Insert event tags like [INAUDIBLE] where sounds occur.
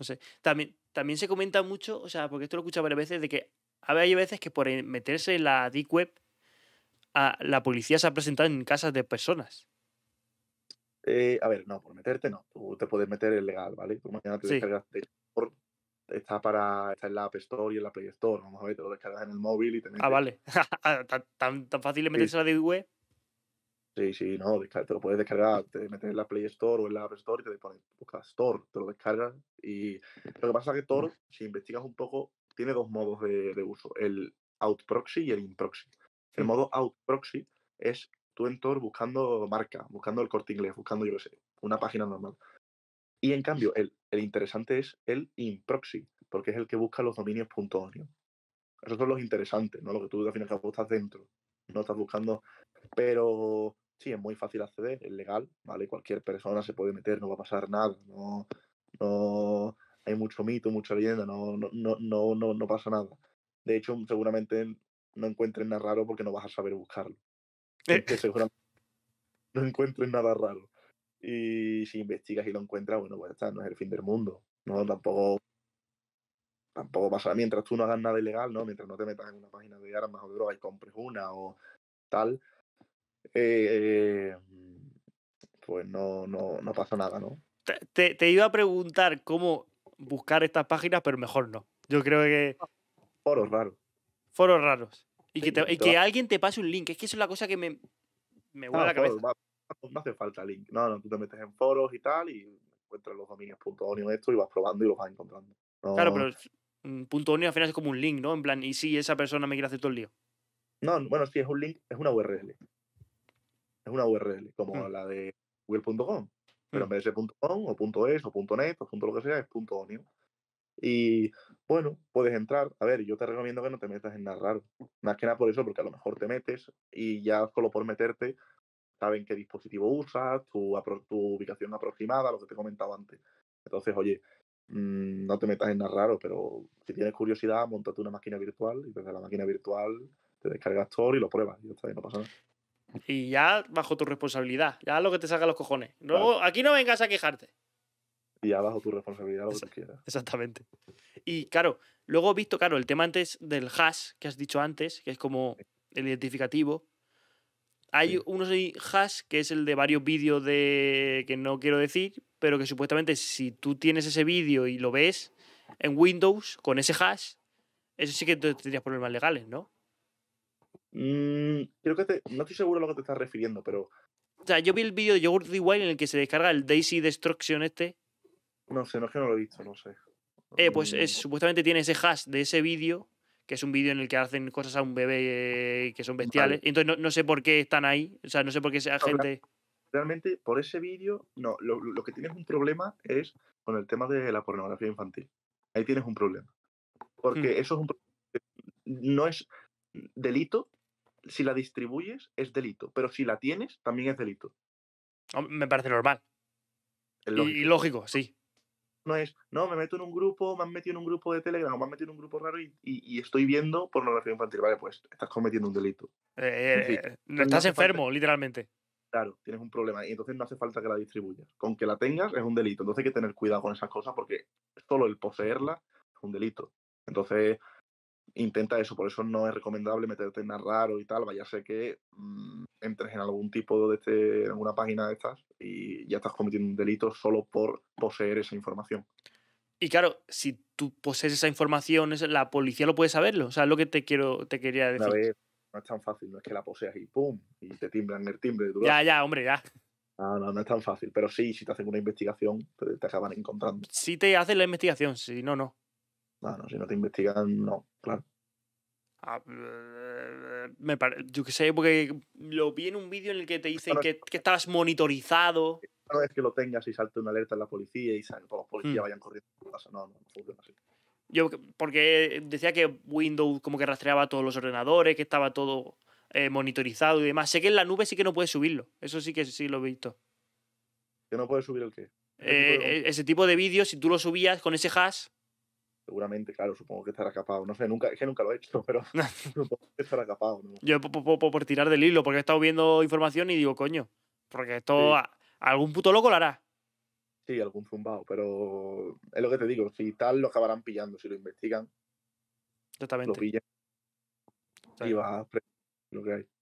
No sé. También, también se comenta mucho, o sea, porque esto lo he escuchado varias veces, de que hay veces que por e, meterse en la deep web, a, la policía se ha presentado en casas de personas. Eh, a ver, no, por meterte no. Tú te puedes meter en legal, ¿vale? Tú mañana te sí. descargas Está para. Está en la App Store y en la Play Store. Vamos a ver, te lo descargas en el móvil y te Ah, vale. [LAUGHS] Ah, ¿Tan, tan, fácil es meterse en la deep web. Sí, sí, no, te lo puedes descargar, te metes en la Play Store o en la App Store y te pones buscas Store, te lo descargas. Y lo que pasa es que mm. Tor, si investigas un poco, tiene dos modos de, uso, el OutProxy y el InProxy El modo OutProxy es tú en Tor buscando marca, buscando el corte inglés, buscando, yo qué sé, una página normal. Y en cambio, el, interesante es el InProxy porque es el que busca los dominios .onion. Esos son los interesantes, ¿no? Lo que tú al final que estás dentro, no estás buscando. Pero sí, es muy fácil acceder, es legal, ¿vale? Cualquier persona se puede meter, no va a pasar nada, no, no hay mucho mito, mucha leyenda, no, no, no, no, no pasa nada. De hecho, seguramente no encuentren nada raro porque no vas a saber buscarlo. Eh, seguramente [LAUGHS] no encuentren nada raro. Y si investigas y lo encuentras, bueno, pues está, no es el fin del mundo. No, tampoco tampoco pasa mientras tú no hagas nada ilegal, ¿no? Mientras no te metas en una página de armas o de drogas y compres una o tal, eh, pues no, no, no, nada, ¿no? Te, iba a preguntar cómo buscar estas páginas, pero mejor no. Yo creo que. Ah, foros raros. Foros raros. Y, que, alguien te pase un link. Es que eso es la cosa que me, me huele ah, la cabeza. no, hace falta link. No, no, tú te metes en foros y tal y encuentras los dominios.onio esto y vas probando y los vas encontrando. claro, pero mm, punto .onio al final es como un link, ¿no? En plan, y si esa persona me quiere hacer todo el lío. No, bueno, sí, es un link, es una URL una URL, como mm. la de google.com, pero mm. en vez de .com o .es o .net o punto lo que sea, es Y bueno, puedes entrar. A ver, yo te recomiendo que no te metas en nada raro. Más que nada por eso, porque a lo mejor te metes y ya solo por meterte saben qué dispositivo usas, tu, tu ubicación aproximada, lo que te he comentado antes. Entonces, oye, mm, no te metas en nada raro, pero si tienes curiosidad, montate una máquina virtual y desde la máquina virtual te descargas todo y lo pruebas. Y, está, y no pasa nada. Y ya bajo tu responsabilidad, ya lo que te salga los cojones. Luego, aquí no vengas a quejarte. Y ya bajo tu responsabilidad lo que tú quieras. Exactamente. Y claro, luego he visto, claro, el tema antes del hash que has dicho antes, que es como el identificativo. Hay uno unos hash que es el de varios vídeos de que no quiero decir, pero que supuestamente si tú tienes ese vídeo y lo ves en Windows con ese hash, eso sí que tendrías problemas legales, ¿no? Mm, creo que no estoy seguro a lo que te estás refiriendo, pero. O sea, yo vi el vídeo de Yogurt Wild en el que se descarga el Daisy Destruction este. No sé, no es que no lo he visto, no sé. Eh, mm. pues supuestamente tiene ese hash de ese vídeo, que es un vídeo en el que hacen cosas a un bebé que son bestiales. Entonces no, sé por qué están ahí, o sea, no sé por qué esa gente... Realmente, por ese vídeo, no, lo, que tienes un problema es con el tema de la pornografía infantil. Ahí tienes un problema. Porque hmm. eso es un... No es delito, si la distribuyes es delito, pero si la tienes también es delito. Me parece normal. Y lógico, sí. No es, no, me meto en un grupo, me han metido en un grupo de Telegram, me han metido en un grupo raro y, y, estoy viendo pornografía infantil. Vale, pues estás cometiendo un delito. Eh, eh, eh, estás enfermo, literalmente. Claro, tienes un problema y entonces no hace falta que la distribuyas. Con que la tengas es un delito. Entonces hay que tener cuidado con esas cosas porque solo el poseerla es un delito. Entonces, intenta eso, por eso no es recomendable meterte en raro y tal, vaya sé ser que mm, entres en algún tipo de este, alguna página de estas y ya estás cometiendo un delito solo por poseer esa información. Y claro, si tú posees esa información, la policía lo puede saberlo, o sea, es lo que te quiero te quería decir. no es tan fácil, no es que la poseas y pum, y te timbran el timbre Ya, ya, hombre, ya. No, no, es tan fácil, pero sí, si te hacen una investigación, te, te acaban encontrando. si te hacen la investigación, si no, no. Bueno, si no te investigan, no, claro. Ah, yo qué sé, porque lo vi en un vídeo en el que te dicen que, estabas monitorizado. Cada vez que lo tengas y salte una alerta en la policía y salen todos los policías hmm. vayan corriendo no, no, funciona así. Yo, porque decía que Windows como que rastreaba todos los ordenadores, que estaba todo eh, monitorizado y demás. Sé que en la nube sí que no puedes subirlo. Eso sí que sí lo he visto. ¿Que no puedes subir el qué? Eh, e, ese tipo de vídeos, si tú lo subías con ese hash, seguramente, claro, supongo que estará capado. No sé, nunca, es que nunca lo he hecho, [LAUGHS] pero supongo que estará capado. Yo por, tirar del hilo, porque he estado viendo información y digo, coño, porque esto algún puto loco lo hará. Sí, algún zumbao, pero es lo que te digo, si tal lo acabarán pillando, si lo investigan. Exactamente. Lo pillan. Y va a lo que hay.